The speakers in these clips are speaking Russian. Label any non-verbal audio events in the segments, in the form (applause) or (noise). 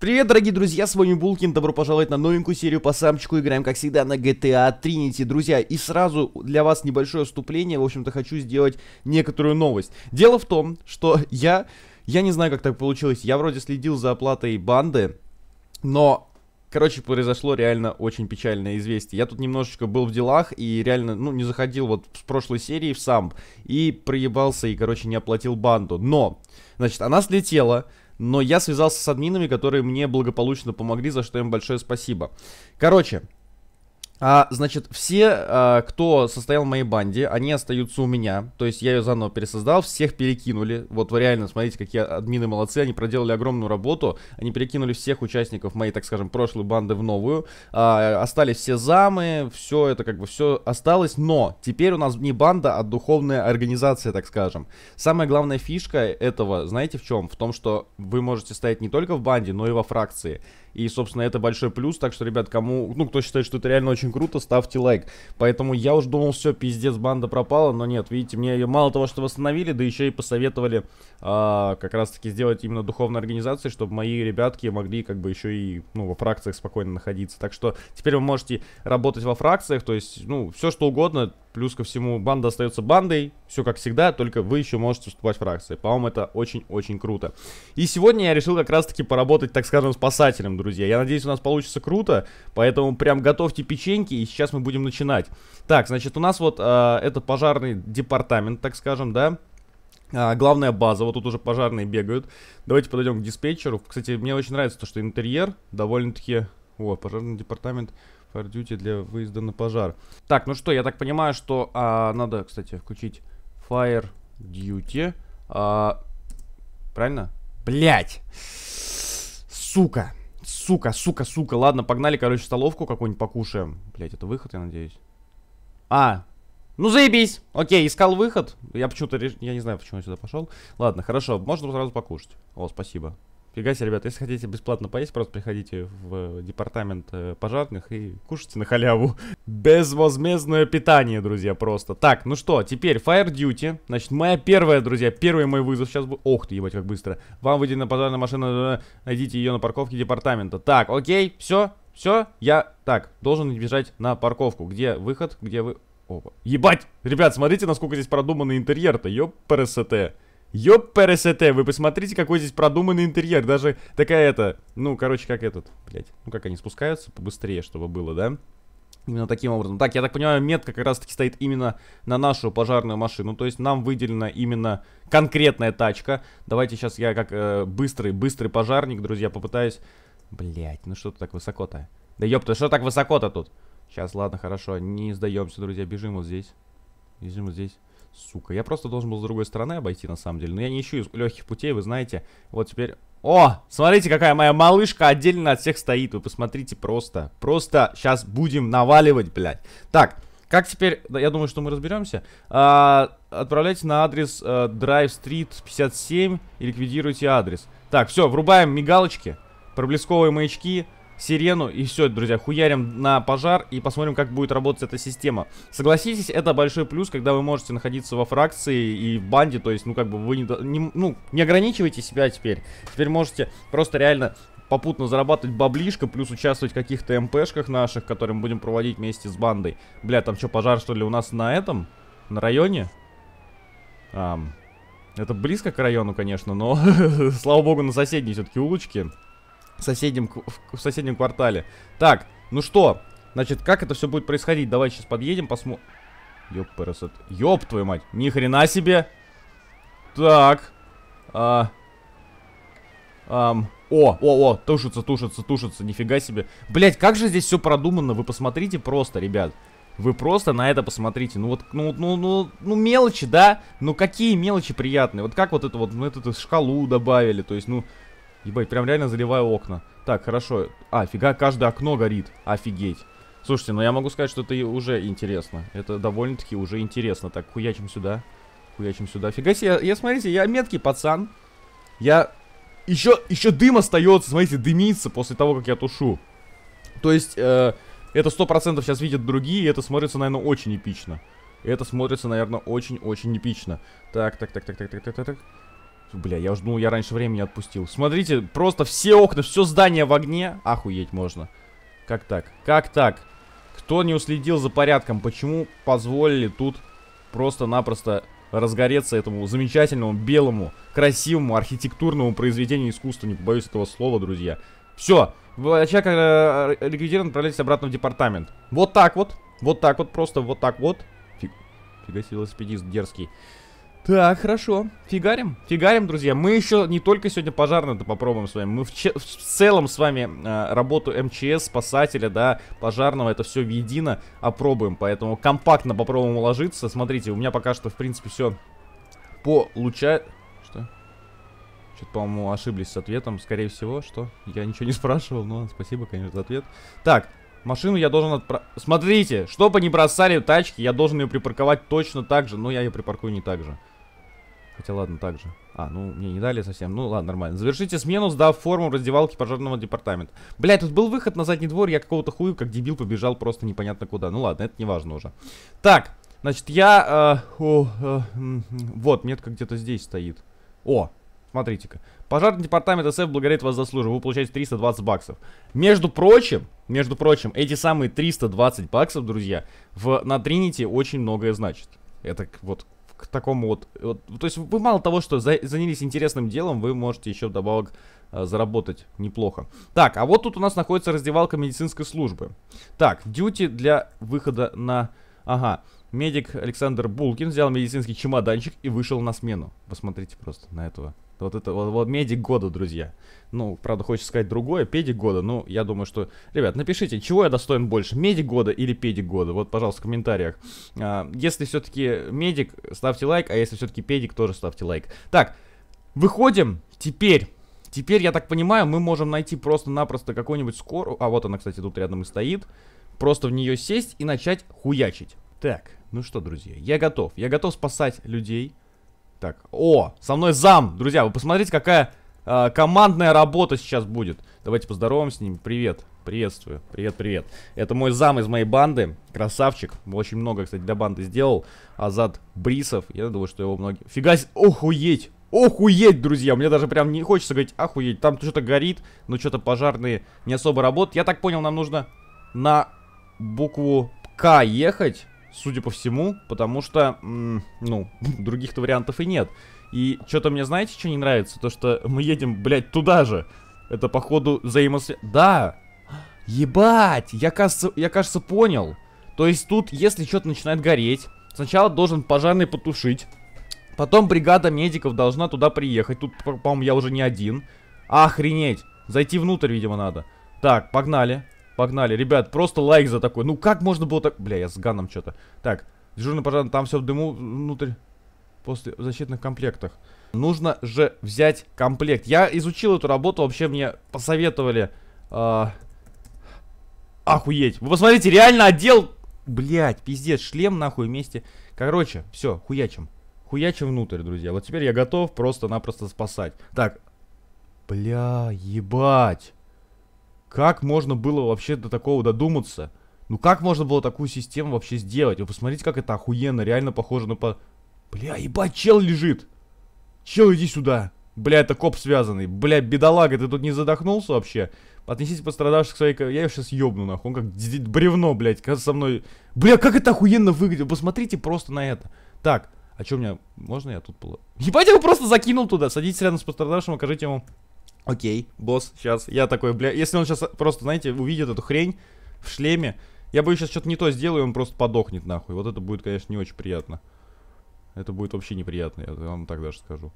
Привет, дорогие друзья, с вами Булкин, добро пожаловать на новенькую серию по самчику, играем, как всегда, на GTA Trinity. Друзья, и сразу для вас небольшое вступление, в общем-то, хочу сделать некоторую новость. Дело в том, что я, я не знаю, как так получилось, я вроде следил за оплатой банды, но Короче, произошло реально очень печальное известие. Я тут немножечко был в делах и реально, ну, не заходил вот с прошлой серии в самп и проебался и, короче, не оплатил банду. Но, значит, она слетела, но я связался с админами, которые мне благополучно помогли, за что им большое спасибо. Короче, а, значит, все, а, кто состоял в моей банде, они остаются у меня. То есть я ее заново пересоздал, всех перекинули. Вот вы реально смотрите, какие админы молодцы. Они проделали огромную работу. Они перекинули всех участников моей, так скажем, прошлой банды в новую. А, остались все замы, все это как бы все осталось. Но теперь у нас не банда, а духовная организация, так скажем. Самая главная фишка этого, знаете в чем? В том, что вы можете стоять не только в банде, но и во фракции. И, собственно, это большой плюс. Так что, ребят, кому, ну, кто считает, что это реально очень круто, ставьте лайк. Поэтому я уж думал, все, пиздец, банда пропала. Но нет, видите, мне ее мало того, что восстановили, да еще и посоветовали а, как раз-таки сделать именно духовной организацией, чтобы мои ребятки могли как бы еще и, ну, во фракциях спокойно находиться. Так что теперь вы можете работать во фракциях, то есть, ну, все что угодно. Плюс ко всему, банда остается бандой, все как всегда, только вы еще можете вступать в фракции. По-моему, это очень-очень круто. И сегодня я решил как раз-таки поработать, так скажем, спасателем, друзья друзья. Я надеюсь, у нас получится круто, поэтому прям готовьте печеньки, и сейчас мы будем начинать. Так, значит, у нас вот э, а, это пожарный департамент, так скажем, да? А, главная база, вот тут уже пожарные бегают. Давайте подойдем к диспетчеру. Кстати, мне очень нравится то, что интерьер довольно-таки... О, пожарный департамент... Fire для выезда на пожар. Так, ну что, я так понимаю, что а, надо, кстати, включить Fire Duty. А, правильно? Блять! Сука! Сука, сука, сука. Ладно, погнали, короче, столовку какую-нибудь покушаем. Блять, это выход, я надеюсь. А, ну заебись. Окей, искал выход. Я почему-то реш... Я не знаю, почему я сюда пошел. Ладно, хорошо, можно сразу покушать. О, спасибо. Фига себе, ребят, если хотите бесплатно поесть, просто приходите в э, департамент э, пожарных и кушайте на халяву. Безвозмездное питание, друзья, просто. Так, ну что, теперь Fire Duty. Значит, моя первая, друзья, первый мой вызов сейчас будет... Ох ты, ебать, как быстро. Вам выйдет на пожарная машина, э, найдите ее на парковке департамента. Так, окей, все, все, я... Так, должен бежать на парковку. Где выход, где вы... Опа. Ебать! Ребят, смотрите, насколько здесь продуманный интерьер-то, ёпрст. Ёппересете, вы посмотрите, какой здесь продуманный интерьер. Даже такая это, ну, короче, как этот, блядь. Ну, как они спускаются, побыстрее, чтобы было, да? Именно таким образом. Так, я так понимаю, метка как раз-таки стоит именно на нашу пожарную машину. То есть нам выделена именно конкретная тачка. Давайте сейчас я как э, быстрый, быстрый пожарник, друзья, попытаюсь... Блять, ну что то так высоко-то? Да ёпта, что так высоко-то тут? Сейчас, ладно, хорошо, не сдаемся, друзья, бежим вот здесь. Бежим вот здесь. Сука, я просто должен был с другой стороны обойти, на самом деле. Но я не ищу легких путей, вы знаете. Вот теперь... О, смотрите, какая моя малышка отдельно от всех стоит. Вы посмотрите просто. Просто сейчас будем наваливать, блядь. Так, как теперь, я думаю, что мы разберемся. А, отправляйте на адрес а, Drive Street 57 и ликвидируйте адрес. Так, все, врубаем мигалочки, проблесковые маячки сирену и все, друзья, хуярим на пожар и посмотрим, как будет работать эта система. Согласитесь, это большой плюс, когда вы можете находиться во фракции и в банде, то есть, ну, как бы вы не, не, ну, не ограничиваете себя теперь. Теперь можете просто реально попутно зарабатывать баблишко, плюс участвовать в каких-то МПшках наших, которые мы будем проводить вместе с бандой. Бля, там что, пожар, что ли, у нас на этом? На районе? Ам... Это близко к району, конечно, но, (laughs) слава богу, на соседней все-таки улочке в соседнем, в соседнем квартале. Так, ну что, значит, как это все будет происходить? Давай сейчас подъедем, посмотрим. Ёп, парасот. Ёп, твою мать, ни хрена себе. Так. А... Ам... О, о, о, тушится, тушится, тушится, нифига себе. Блять, как же здесь все продумано, вы посмотрите просто, ребят. Вы просто на это посмотрите. Ну вот, ну, ну, ну, ну мелочи, да? Ну какие мелочи приятные. Вот как вот это вот, ну это шкалу добавили, то есть, ну... Ебать, прям реально заливаю окна. Так, хорошо. А, фига, каждое окно горит. Офигеть. Слушайте, ну я могу сказать, что это уже интересно. Это довольно-таки уже интересно. Так, хуячим сюда. Хуячим сюда. Фига себе, я, я, смотрите, я меткий пацан. Я... Еще, еще дым остается, смотрите, дымится после того, как я тушу. То есть, э, это процентов сейчас видят другие, и это смотрится, наверное, очень эпично. Это смотрится, наверное, очень-очень эпично. Так, так, так, так, так, так, так, так, так. Бля, я уже думал, ну, я раньше времени отпустил. Смотрите, просто все окна, все здание в огне. Охуеть можно. Как так? Как так? Кто не уследил за порядком? Почему позволили тут просто-напросто разгореться этому замечательному, белому, красивому, архитектурному произведению искусства? Не побоюсь этого слова, друзья. Все. Человек э, э, ликвидирован, отправляйтесь обратно в департамент. Вот так вот. Вот так вот, просто вот так вот. Фиг... Фига себе, велосипедист дерзкий. Так, хорошо. Фигарим, фигарим, друзья. Мы еще не только сегодня пожарно-то попробуем с вами. Мы в, в целом с вами э, работу МЧС, спасателя, да, пожарного, это все едино опробуем. Поэтому компактно попробуем уложиться. Смотрите, у меня пока что, в принципе, все получает... Что? Что-то, по-моему, ошиблись с ответом. Скорее всего, что? Я ничего не (laughs) спрашивал, но спасибо, конечно, за ответ. Так, Машину я должен отправить... Смотрите, чтобы не бросали тачки, я должен ее припарковать точно так же. Но ну, я ее припаркую не так же. Хотя ладно, так же. А, ну, мне не дали совсем. Ну, ладно, нормально. Завершите смену, сдав форму в раздевалке пожарного департамента. Блять, тут был выход на задний двор, я какого-то хую, как дебил, побежал просто непонятно куда. Ну ладно, это не важно уже. Так, значит, я... Э, о, э, вот, метка где-то здесь стоит. О, Смотрите-ка. Пожарный департамент СФ благодарит вас за службу. Вы получаете 320 баксов. Между прочим, между прочим, эти самые 320 баксов, друзья, в, на Тринити очень многое значит. Это вот к такому вот, вот... То есть вы мало того, что за, занялись интересным делом, вы можете еще вдобавок э, заработать неплохо. Так, а вот тут у нас находится раздевалка медицинской службы. Так, дьюти для выхода на... Ага, медик Александр Булкин взял медицинский чемоданчик и вышел на смену. Посмотрите просто на этого вот это вот, вот медик года, друзья. Ну, правда, хочется сказать другое, педик года. Ну, я думаю, что... Ребят, напишите, чего я достоин больше, медик года или педик года? Вот, пожалуйста, в комментариях. А, если все-таки медик, ставьте лайк, а если все-таки педик, тоже ставьте лайк. Так, выходим теперь... Теперь, я так понимаю, мы можем найти просто-напросто какую-нибудь скорую. А вот она, кстати, тут рядом и стоит. Просто в нее сесть и начать хуячить. Так, ну что, друзья, я готов. Я готов спасать людей. Так, о, со мной зам, друзья, вы посмотрите, какая э, командная работа сейчас будет. Давайте поздороваемся с ним, привет, приветствую, привет-привет. Это мой зам из моей банды, красавчик, очень много, кстати, для банды сделал. Азад Брисов, я думаю, что его многие... Фига себе, охуеть! Охуеть, друзья, мне даже прям не хочется говорить охуеть. Там что-то горит, но что-то пожарные не особо работают. Я так понял, нам нужно на букву К ехать судя по всему, потому что, ну, (laughs) других-то вариантов и нет. И что-то мне, знаете, что не нравится? То, что мы едем, блядь, туда же. Это, походу, взаимосвязь... Да! Ебать! Я, кажется, я, кажется, понял. То есть тут, если что-то начинает гореть, сначала должен пожарный потушить. Потом бригада медиков должна туда приехать. Тут, по-моему, я уже не один. Охренеть! Зайти внутрь, видимо, надо. Так, погнали. Погнали, ребят, просто лайк за такой. Ну как можно было так... Бля, я с ганом что-то. Так, дежурный пожарный там все в дыму, внутрь. После защитных комплектах. Нужно же взять комплект. Я изучил эту работу, вообще мне посоветовали... Э... Охуеть. Вы посмотрите, реально отдел... Блять, пиздец, шлем нахуй вместе. Короче, все, хуячим. Хуячим внутрь, друзья. Вот теперь я готов просто-напросто спасать. Так. Бля, ебать. Как можно было вообще до такого додуматься? Ну как можно было такую систему вообще сделать? Вы посмотрите, как это охуенно, реально похоже на по... Бля, ебать, чел лежит! Чел, иди сюда! Бля, это коп связанный. Бля, бедолага, ты тут не задохнулся вообще? Отнесите пострадавших к своей... Я его сейчас ёбну, нахуй. Он как бревно, блядь, как со мной... Бля, как это охуенно выглядит. Посмотрите просто на это. Так, а чё у меня... Можно я тут было? Ебать, я его просто закинул туда. Садитесь рядом с пострадавшим, окажите ему окей, босс, сейчас, я такой, бля, если он сейчас просто, знаете, увидит эту хрень в шлеме, я боюсь, сейчас что-то не то сделаю, он просто подохнет нахуй, вот это будет, конечно, не очень приятно. Это будет вообще неприятно, я вам так даже скажу.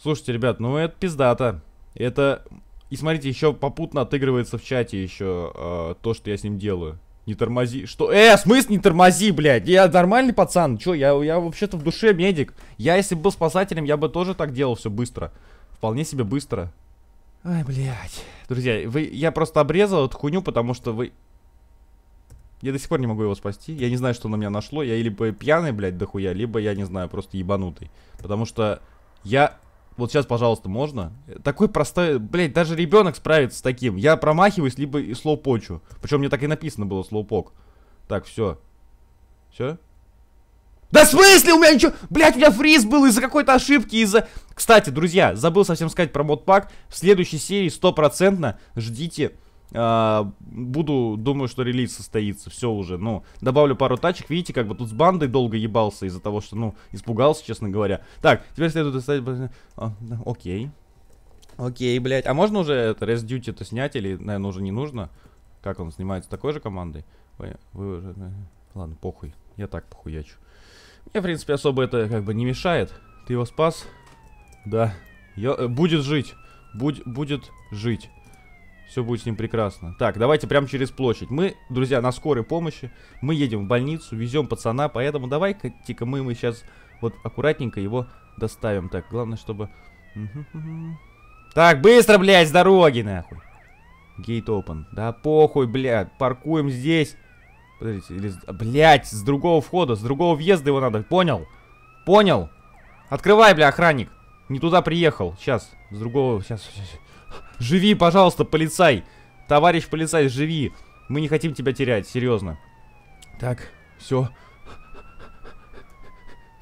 Слушайте, ребят, ну это пиздата, Это... И смотрите, еще попутно отыгрывается в чате еще э, а, то, что я с ним делаю. Не тормози. Что? Э, смысл не тормози, блядь. Я нормальный пацан. Че, я, я вообще-то в душе медик. Я, если бы был спасателем, я бы тоже так делал все быстро. Вполне себе быстро. Ай, блядь. Друзья, вы... я просто обрезал эту хуйню, потому что вы... Я до сих пор не могу его спасти. Я не знаю, что на меня нашло. Я либо пьяный, блядь, дохуя, либо, я не знаю, просто ебанутый. Потому что я... Вот сейчас, пожалуйста, можно? Такой простой... Блядь, даже ребенок справится с таким. Я промахиваюсь, либо и слоупочу. Причем мне так и написано было, слоупок. Так, все. Все? Да в смысле? У меня ничего... Блять, у меня фриз был из-за какой-то ошибки, из-за... Кстати, друзья, забыл совсем сказать про модпак. В следующей серии стопроцентно ждите... А, буду, думаю, что релиз состоится, все уже, ну, добавлю пару тачек, видите, как бы тут с бандой долго ебался из-за того, что, ну, испугался, честно говоря. Так, теперь следует оставить, а, да, окей, окей, блять. а можно уже это, Rest Duty это снять или, наверное, уже не нужно? Как он снимается, такой же командой? Вы, вы уже, ладно, похуй. Я так похуячу. Мне, в принципе, особо это как бы не мешает. Ты его спас? Да. Я... Э, будет жить. Будь... Будет жить. Все будет с ним прекрасно. Так, давайте прямо через площадь. Мы, друзья, на скорой помощи. Мы едем в больницу, везем пацана. Поэтому давай-ка мы, мы сейчас вот аккуратненько его доставим. Так, главное, чтобы... Так, быстро, блядь, с дороги, нахуй. Гейт open. Да похуй, блядь, паркуем здесь. Подождите, или... Блять, с другого входа, с другого въезда его надо, понял? Понял? Открывай, бля, охранник. Не туда приехал. Сейчас, с другого... Сейчас, сейчас. Живи, пожалуйста, полицай. Товарищ полицай, живи. Мы не хотим тебя терять, серьезно. Так, все.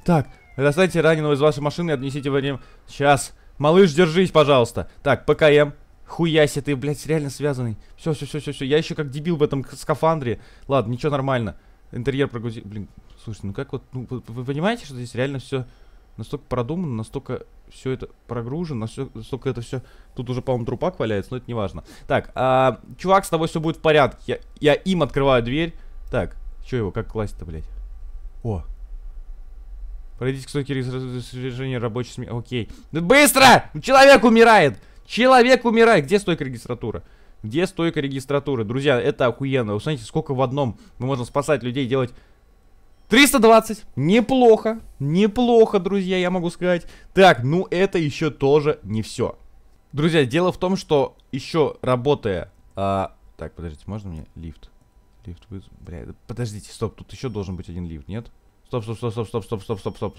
Так, достаньте раненого из вашей машины и отнесите его... Сейчас. Малыш, держись, пожалуйста. Так, ПКМ. Хуяси, ты, блядь, реально связанный. Все, все, все, все, все. Я еще как дебил в этом скафандре. Ладно, ничего нормально. Интерьер прогрузи. Блин, Слушай, ну как вот. Ну, вы, вы понимаете, что здесь реально все настолько продумано, настолько все это прогружено, настолько это все... Тут уже, по-моему, трупак валяется, но это не важно. Так, а, чувак, с тобой все будет в порядке. Я, я им открываю дверь. Так, что его, как класть-то, блядь? О. Пройдите к стойке разрешения рабочей смены. Окей. быстро! Человек умирает! Человек умирает. Где стойка регистратуры? Где стойка регистратуры? Друзья, это охуенно. Вы сколько в одном мы можем спасать людей, делать... 320. Неплохо. Неплохо, друзья, я могу сказать. Так, ну это еще тоже не все. Друзья, дело в том, что еще работая... А... Так, подождите, можно мне лифт? Лифт вызов... Бля, подождите, стоп, тут еще должен быть один лифт, нет? Стоп, стоп, стоп, стоп, стоп, стоп, стоп, стоп, стоп.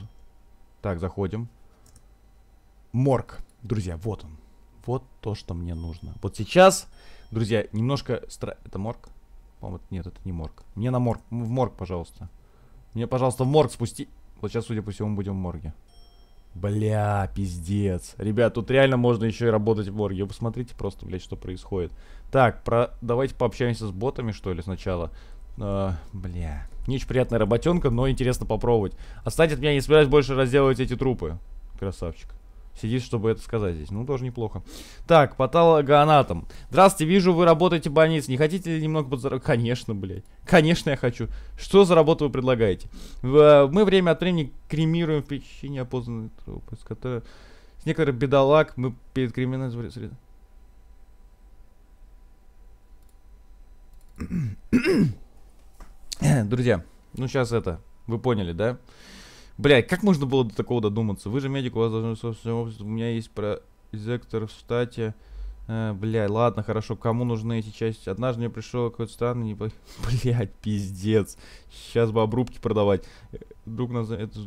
Так, заходим. Морг, друзья, вот он. Вот то, что мне нужно. Вот сейчас, друзья, немножко... Стра... Это морг? по нет, это не морг. Мне на морг, в морг, пожалуйста. Мне, пожалуйста, в морг спусти. Вот сейчас, судя по всему, мы будем в морге. Бля, пиздец. Ребят, тут реально можно еще и работать в морге. посмотрите просто, блядь, что происходит. Так, про... давайте пообщаемся с ботами, что ли, сначала. Э, бля. Не очень приятная работенка, но интересно попробовать. Отстать от меня, не собираюсь больше разделывать эти трупы. Красавчик сидит, чтобы это сказать здесь. Ну, тоже неплохо. Так, патологоанатом. Здравствуйте, вижу, вы работаете в больнице. Не хотите ли немного подзаработать? Конечно, блядь. Конечно, я хочу. Что за работу вы предлагаете? Э, мы время от времени кремируем в печи опознанной трупы, с которой... С некоторых бедолаг мы перед криминальной средой. (clears throat) Друзья, ну сейчас это, вы поняли, да? Блядь, как можно было до такого додуматься? Вы же медик, у вас должно собственно У меня есть прозектор в штате. Э, бля, ладно, хорошо, кому нужны эти части? Однажды мне пришел какой-то странный, не... (laughs) блядь, пиздец. Сейчас бы обрубки продавать. Э, друг нас... Это...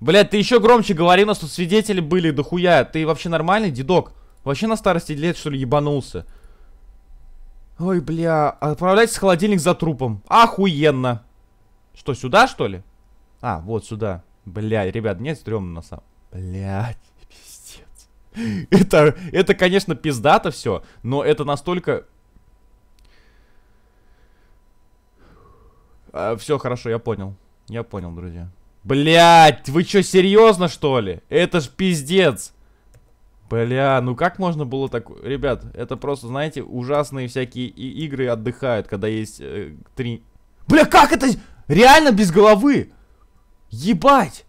Блядь, ты еще громче говори, у нас тут свидетели были, дохуя. Ты вообще нормальный, дедок? Вообще на старости лет, что ли, ебанулся? Ой, бля, отправляйтесь в холодильник за трупом. Охуенно. Что, сюда, что ли? А, вот сюда. Бля, ребят, нет, стрёмно на самом... Блядь, (laughs) пиздец. Это, это, конечно, пиздато все, но это настолько... А, все хорошо, я понял. Я понял, друзья. Блять, вы что, серьезно, что ли? Это ж пиздец. Бля, ну как можно было так... Ребят, это просто, знаете, ужасные всякие игры отдыхают, когда есть э, три... Бля, как это? Реально без головы? Ебать!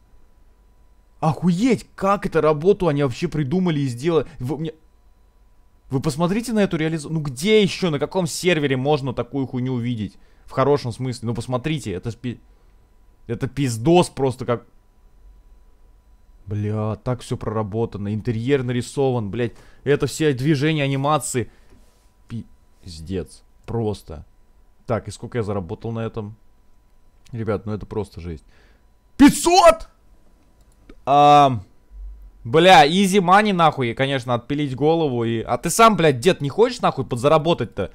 Охуеть, как это работу они вообще придумали и сделали. Вы, мне... Вы посмотрите на эту реализацию. Ну где еще, на каком сервере можно такую хуйню увидеть? В хорошем смысле. Ну посмотрите, это спи... Это пиздос просто как... Бля, так все проработано. Интерьер нарисован, блядь. Это все движения, анимации. Пиздец. Просто. Так, и сколько я заработал на этом? Ребят, ну это просто жесть. 500! А, бля, изи мани нахуй, конечно, отпилить голову и... А ты сам, блядь, дед, не хочешь нахуй подзаработать-то?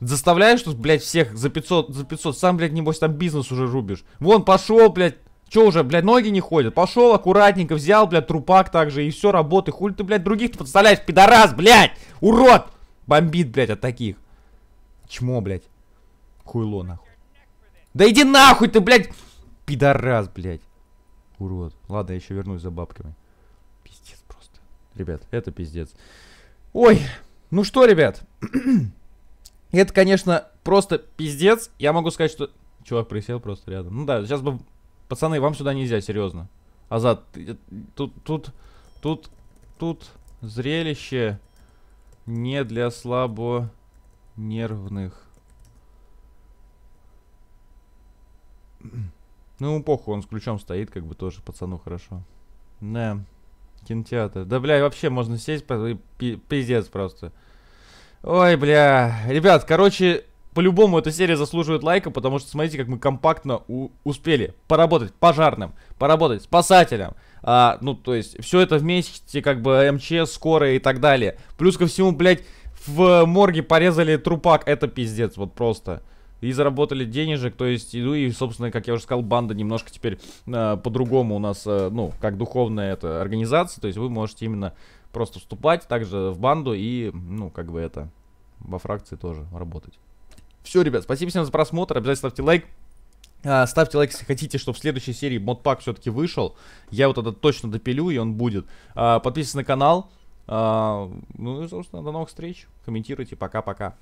Заставляешь тут, блядь, всех за 500, за 500, сам, блядь, небось, там бизнес уже рубишь. Вон, пошел, блядь, Че уже, блядь, ноги не ходят? Пошел аккуратненько, взял, блядь, трупак также, и все, работы. Хули ты, блядь, других-то подставляешь, пидорас, блядь! Урод! Бомбит, блядь, от таких. Чмо, блядь. Хуйло, нахуй. Да иди нахуй ты, блядь! Пидорас, блядь. Урод. Ладно, я еще вернусь за бабками. Пиздец просто. Ребят, это пиздец. Ой, ну что, ребят. (clears throat) это, конечно, просто пиздец. Я могу сказать, что... Чувак присел просто рядом. Ну да, сейчас бы... Пацаны, вам сюда нельзя, серьезно. Азат, э, тут, тут, тут, тут зрелище не для слабо нервных. (clears throat) Ну, ему похуй, он с ключом стоит, как бы тоже пацану хорошо. Да, кинотеатр. Да, бля, вообще можно сесть, пиздец просто. Ой, бля. Ребят, короче, по-любому эта серия заслуживает лайка, потому что смотрите, как мы компактно успели поработать пожарным, поработать спасателем. А, ну, то есть, все это вместе, как бы, МЧС, скорая и так далее. Плюс ко всему, блядь, в морге порезали трупак. Это пиздец, вот просто и заработали денежек, то есть, ну и, собственно, как я уже сказал, банда немножко теперь э, по-другому у нас, э, ну, как духовная эта организация, то есть вы можете именно просто вступать также в банду и, ну, как бы это, во фракции тоже работать. Все, ребят, спасибо всем за просмотр, обязательно ставьте лайк. А, ставьте лайк, если хотите, чтобы в следующей серии модпак все-таки вышел. Я вот это точно допилю, и он будет. А, подписывайтесь на канал. ну и, собственно, до новых встреч. Комментируйте. Пока-пока.